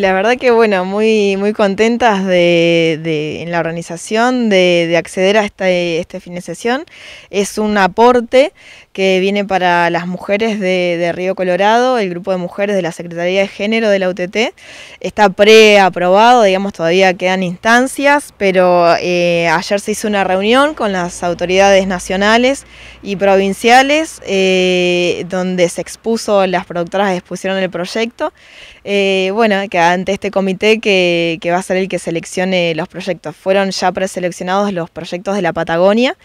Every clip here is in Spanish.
La verdad que bueno, muy, muy contentas de, en la organización de, acceder a esta, esta financiación. Es un aporte que viene para las mujeres de, Río Colorado, el grupo de mujeres de la Secretaría de Género de la UTT. Está preaprobado, digamos, todavía quedan instancias, pero eh, ayer se hizo una reunión con las autoridades nacionales y provinciales eh, donde se expuso, las productoras expusieron el proyecto. Eh, bueno, que ante este comité que, va a ser el que seleccione los proyectos. Fueron ya preseleccionados los proyectos de la Patagonia,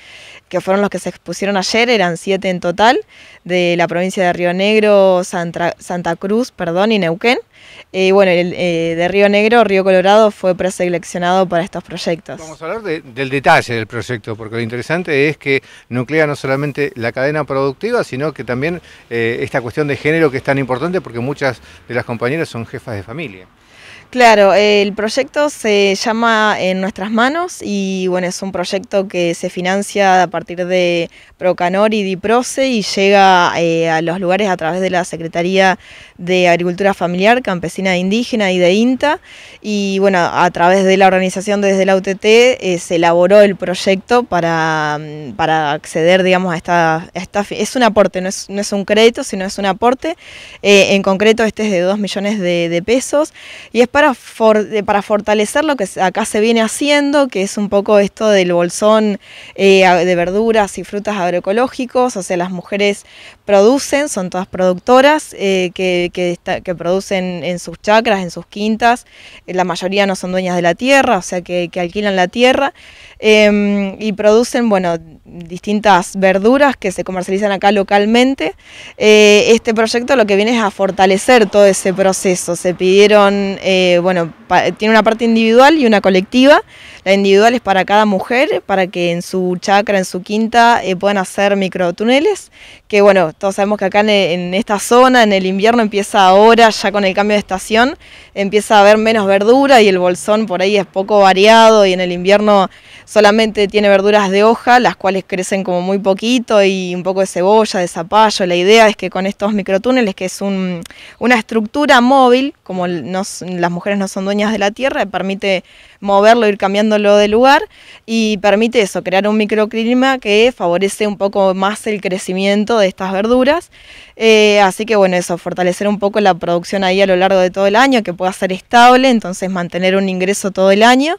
que fueron los que se expusieron ayer, eran siete en total, de la provincia de Río Negro, Santa, Santa Cruz, perdón, y Neuquén. Y eh, bueno, el, eh, de Río Negro, Río Colorado fue preseleccionado para estos proyectos. Vamos a hablar del detalle del proyecto, porque lo interesante es que nuclea no solamente la cadena productiva, sino que también eh, esta cuestión de género que es tan importante porque muchas de las compañeras son jefas de familia. Claro, el proyecto se llama En Nuestras Manos y bueno, es un proyecto que se financia a partir de Procanor y Diproce y llega eh, a los lugares a través de la Secretaría de Agricultura Familiar, Campesina e Indígena y de INTA. Y bueno, a través de la organización desde la UTT eh, se elaboró el proyecto para, mm, para acceder, digamos, a esta, esta, Es un aporte, no es, un crédito, sino es un aporte. Eh, en concreto, este es de 2 millones de, de pesos y es para eh, para, fortalecer lo que acá se viene haciendo, que es un poco esto del bolsón eh, de verduras y frutas agroecológicos, o sea, las mujeres producen, son todas productoras eh, que, producen en sus chacras, en sus quintas, la mayoría no son dueñas de la tierra, o sea, que, alquilan la tierra em, y producen, bueno, distintas verduras que se comercializan acá localmente. este proyecto lo que viene es a fortalecer todo ese proceso, se pidieron... Eh, bueno, tiene una parte individual y una colectiva. La individual es para cada mujer, para que en su chacra, en su quinta, eh, puedan hacer túneles que bueno, todos sabemos que acá en, esta zona, en el invierno empieza ahora, ya con el cambio de estación, empieza a haber menos verdura y el bolsón por ahí es poco variado y en el invierno solamente tiene verduras de hoja, las cuales crecen como muy poquito y un poco de cebolla, de zapallo. La idea es que con estos microtúneles que es una estructura móvil, como las mujeres no son dueñas de la tierra, permite moverlo, ir cambiándolo de lugar y permite eso, crear un microclima que favorece un poco más el crecimiento de estas verduras. Eh, así que bueno, eso, fortalecer un poco la producción ahí a lo largo de todo el año, que pueda ser estable, entonces mantener un ingreso todo el año.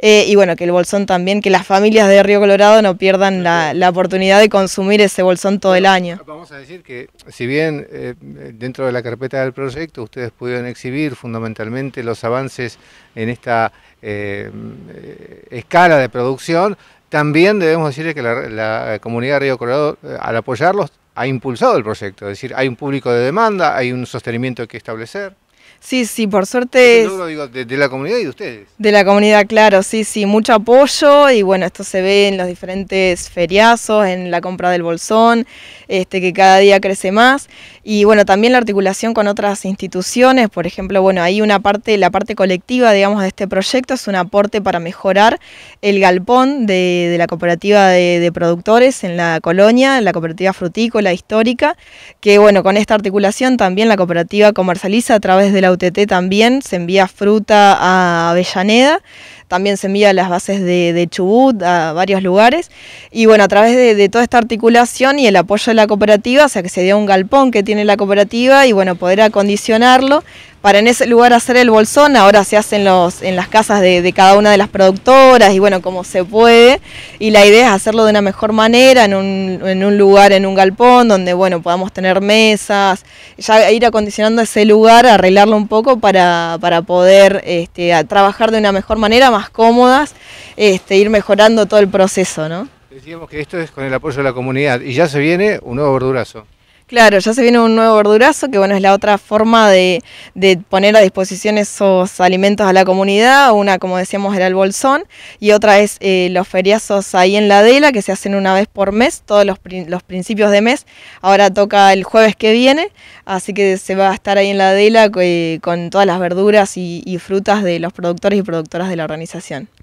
Eh, y bueno, que el bolsón también, que las familias de Río Colorado no pierdan la, oportunidad de consumir ese bolsón todo el año. Vamos a decir que si bien eh, dentro de la carpeta del proyecto ustedes pudieron exhibir fundamentalmente los avances en esta eh, escala de producción, también debemos decir que la, la comunidad de Río Colorado, eh, al apoyarlos, ha impulsado el proyecto, es decir, hay un público de demanda, hay un sostenimiento que establecer. Sí, sí, por suerte... de, la comunidad y de ustedes. De la comunidad, claro, sí, sí, mucho apoyo y bueno, esto se ve en los diferentes feriazos, en la compra del bolsón, este, que cada día crece más y bueno, también la articulación con otras instituciones, por ejemplo, bueno, ahí una parte, la parte colectiva, digamos, de este proyecto es un aporte para mejorar el galpón de, la cooperativa de, productores en la colonia, la cooperativa frutícola histórica, que bueno, con esta articulación también la cooperativa comercializa a través de la UTT también, se envía fruta a Avellaneda también se envía a las bases de, Chubut, a varios lugares. Y bueno, a través de, toda esta articulación y el apoyo de la cooperativa, o sea que se dio un galpón que tiene la cooperativa y bueno, poder acondicionarlo para en ese lugar hacer el bolsón, ahora se hacen los, en las casas de, cada una de las productoras y bueno, como se puede. Y la idea es hacerlo de una mejor manera, en un, lugar, en un galpón, donde bueno, podamos tener mesas, ya ir acondicionando ese lugar, arreglarlo un poco para, poder este, trabajar de una mejor manera, más cómodas, este, ir mejorando todo el proceso, ¿no? Decíamos que esto es con el apoyo de la comunidad y ya se viene un nuevo verdurazo. Claro, ya se viene un nuevo verdurazo, que bueno, es la otra forma de, poner a disposición esos alimentos a la comunidad. Una, como decíamos, era el bolsón, y otra es eh, los feriazos ahí en la Dela, que se hacen una vez por mes, todos los, principios de mes. Ahora toca el jueves que viene, así que se va a estar ahí en la Dela eh, con todas las verduras y frutas de los productores y productoras de la organización.